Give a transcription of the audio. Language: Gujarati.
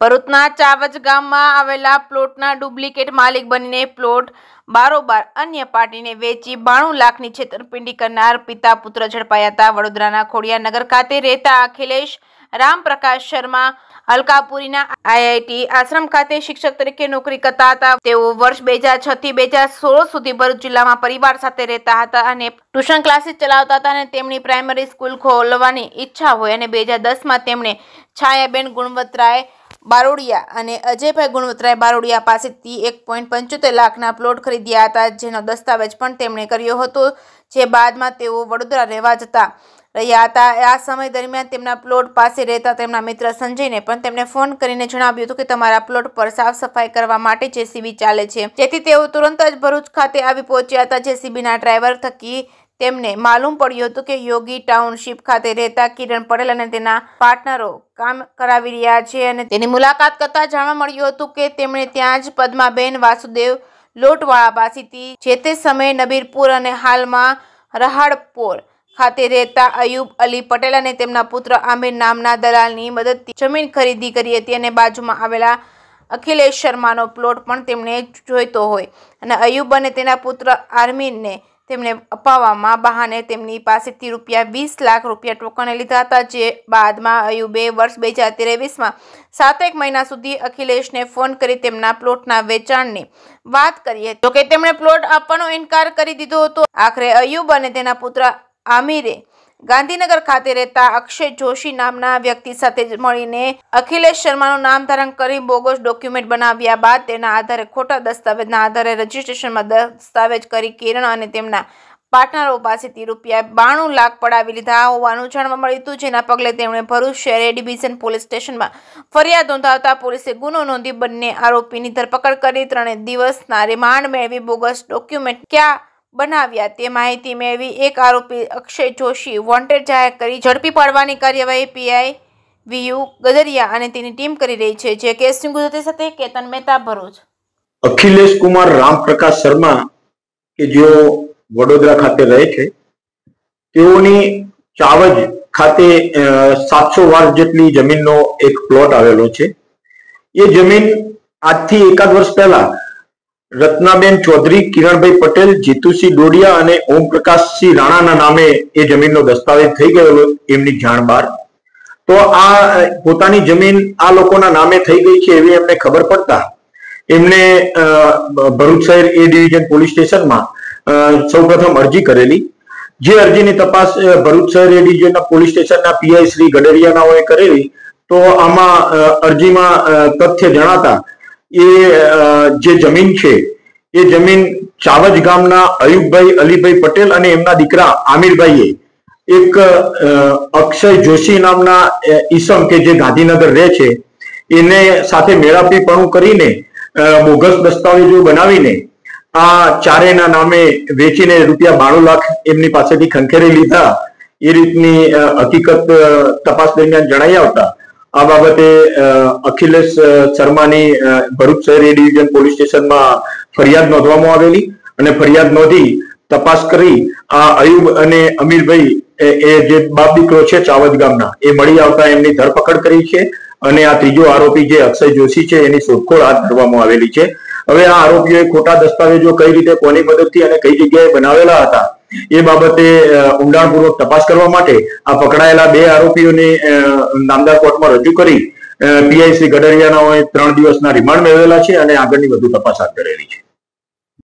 ભરૂચના ચાવજ ગામમાં આવેલા પ્લોટના ડુપ્લિકેટ માલિક બનીને પ્લોટ બારોબાર અન્ય પાર્ટીને વેચી બાણું લાખની છેતરપિંડી કરનાર પિતા પુત્ર ઝડપાયા હતા વડોદરાના ખોડિયાનગર ખાતે રહેતા અખિલેશ રામપ્રકાશ શર્મા અલકાપુરીના આઈઆઈટી આશ્રમ ખાતે શિક્ષક તરીકે નોકરી કરતા હતા તેઓ વર્ષ બે હજાર છ થી બે હજાર સોળ સુધી ભરૂચ જિલ્લામાં પરિવાર સાથે રહેતા હતા અને ટ્યુશન ક્લાસીસ ચલાવતા હતા અને તેમની પ્રાઇમરી સ્કૂલ ખોલવાની ઈચ્છા હોય અને બે હજાર દસમાં તેમણે છાયાબેન ગુણવત્તરાય બારોડિયા અને અજયભાઈ ગુણવત્રાએ બારોડિયા પાસેથી એક પોઈન્ટ પંચોતેર લાખના પ્લોટ ખરીદ્યા હતા જેનો દસ્તાવેજ પણ તેમણે કર્યો હતો જે બાદમાં તેઓ વડોદરા રહેવા જતા રહ્યા હતા આ સમય દરમિયાન તેમના પ્લોટ પાસે રહેતા તેમના મિત્ર સંજયને પણ તેમણે ફોન કરીને જણાવ્યું હતું કે તમારા પ્લોટ પર સાફ સફાઈ કરવા માટે જેસીબી ચાલે છે જેથી તેઓ તુરંત જ ભરૂચ ખાતે આવી પહોંચ્યા હતા જેસીબીના ડ્રાઈવર થકી તેમને માલુમ પડ્યું હતું કે યોગી ટાઉનશીપ ખાતે રહેતા કિરણ પટેલ અને તેના પાર્ટનરો કામ કરાવી રહ્યા છે અને તેની મુલાકાત કરતા જાણવા મળ્યું હતું કે તેમણે ત્યાં જ પદ્માબેન વાસુદેવ લોટવાળા પાસેથી જે તે સમયે નબીરપુર અને હાલમાં રહાડપોર ખાતે રહેતા અયુબ અલી પટેલ અને તેમના પુત્ર આમિર નામના દલાલની મદદથી જમીન ખરીદી કરી હતી અને બાજુમાં આવેલા અખિલેશ શર્માનો પ્લોટ પણ તેમણે જોઈતો હોય અને અયુબ અને તેના પુત્ર આર્મીનને તેમને અપાવવામાં બહાને તેમની પાસેથી રૂપિયા વીસ લાખ રૂપિયા ટોકણે લીધા હતા જે બાદમાં બે વર્ષ બે હજાર ત્રેવીસમાં એક મહિના સુધી અખિલેશને ફોન કરી તેમના પ્લોટના વેચાણની વાત કરી હતી જોકે તેમણે પ્લોટ આપવાનો ઇનકાર કરી દીધો હતો આખરે અયુબ અને તેના પુત્ર આમિરે ગાંધીનગર ખાતે રહેતા અક્ષય જોશી નામના વ્યક્તિ સાથે મળીને અખિલેશ શર્માનું નામ ધારણ કરી બોગસ ડોક્યુમેન્ટ બનાવ્યા બાદ તેના આધારે ખોટા દસ્તાવેજના આધારે રજીસ્ટ્રેશનમાં દસ્તાવેજ કરી કેરણ અને તેમના પાર્ટનરો પાસેથી રૂપિયા બાણું લાખ પડાવી લીધા હોવાનું જાણવા મળ્યું હતું જેના પગલે તેમણે ભરૂચ શહેર એ ડિવિઝન પોલીસ સ્ટેશનમાં ફરિયાદ નોંધાવતા પોલીસે ગુનો નોંધી બંને આરોપીની ધરપકડ કરી ત્રણે દિવસના રિમાન્ડ મેળવી બોગસ ડોક્યુમેન્ટ ક્યાં બનાવ્યા તે માહિતી મેળવી એક આરોપી અક્ષય જોશી વોન્ટેડ જાહેર કરી ઝડપી પાડવાની કાર્યવાહી પીઆઈ વીયુ ગદરિયા અને તેની ટીમ કરી રહી છે જે કેસની ગુજરાતી સાથે કેતન મહેતા ભરૂચ અખિલેશ કુમાર રામપ્રકાશ શર્મા કે જેઓ વડોદરા ખાતે રહે છે તેઓની ચાવજ ખાતે સાતસો વાર જેટલી જમીનનો એક પ્લોટ આવેલો છે એ જમીન આજથી એકાદ વર્ષ પહેલા રત્નાબેન ચૌધરી કિરણભાઈ પટેલ જીતુસિંહ ડોડિયા અને ઓમપ્રકાશસિંહ રાણાના નામે એ જમીનનો દસ્તાવેજ થઈ ગયો એમની જાણ બહાર તો આ પોતાની જમીન આ લોકોના નામે થઈ ગઈ છે એવી એમને ખબર પડતા એમને ભરૂચ શહેર એ ડિવિઝન પોલીસ સ્ટેશનમાં સૌપ્રથમ અરજી કરેલી જે અરજીની તપાસ ભરૂચ શહેર એ ડિવિઝનના પોલીસ સ્ટેશનના પીઆઈ શ્રી ગડેરિયાનાઓએ કરેલી તો આમાં અરજીમાં તથ્ય જણાતા એ જે જમીન છે એ જમીન ચાવજ ગામના અયુબભાઈ અલીભાઈ પટેલ અને એમના દીકરા આમિરભાઈએ એક અક્ષય જોશી નામના ઈસમ કે જે ગાંધીનગર રહે છે એને સાથે મેળાપીપણું કરીને બોગસ દસ્તાવેજો બનાવીને આ ચારેના નામે વેચીને રૂપિયા બાણું લાખ એમની પાસેથી ખંખેરી લીધા એ રીતની હકીકત તપાસ દરમિયાન જણાઈ આવતા આ બાબતે અખિલેશ શર્માની ભરૂચ શહેર ડિવિઝન પોલીસ સ્ટેશનમાં ફરિયાદ નોંધવામાં આવેલી અને ફરિયાદ નોંધી તપાસ કરી આ અયુબ અને અમીરભાઈ એ જે બાપ દીકરો છે ચાવદ ગામના એ મળી આવતા એમની ધરપકડ કરી છે અને આ ત્રીજો આરોપી જે અક્ષય જોશી છે એની શોધખોળ હાથ ધરવામાં આવેલી છે હવે આ આરોપીઓએ ખોટા દસ્તાવેજો કઈ રીતે કોની મદદથી અને કઈ જગ્યાએ બનાવેલા હતા એ બાબતે ઊંડાણપૂર્વક તપાસ કરવા માટે આ પકડાયેલા બે આરોપીઓને નામદાર કોર્ટમાં રજૂ કરી પીઆઈસી ગડરિયાના ત્રણ દિવસના રિમાન્ડ મેળવેલા છે અને આગળની વધુ તપાસ હાથ ધરેલી છે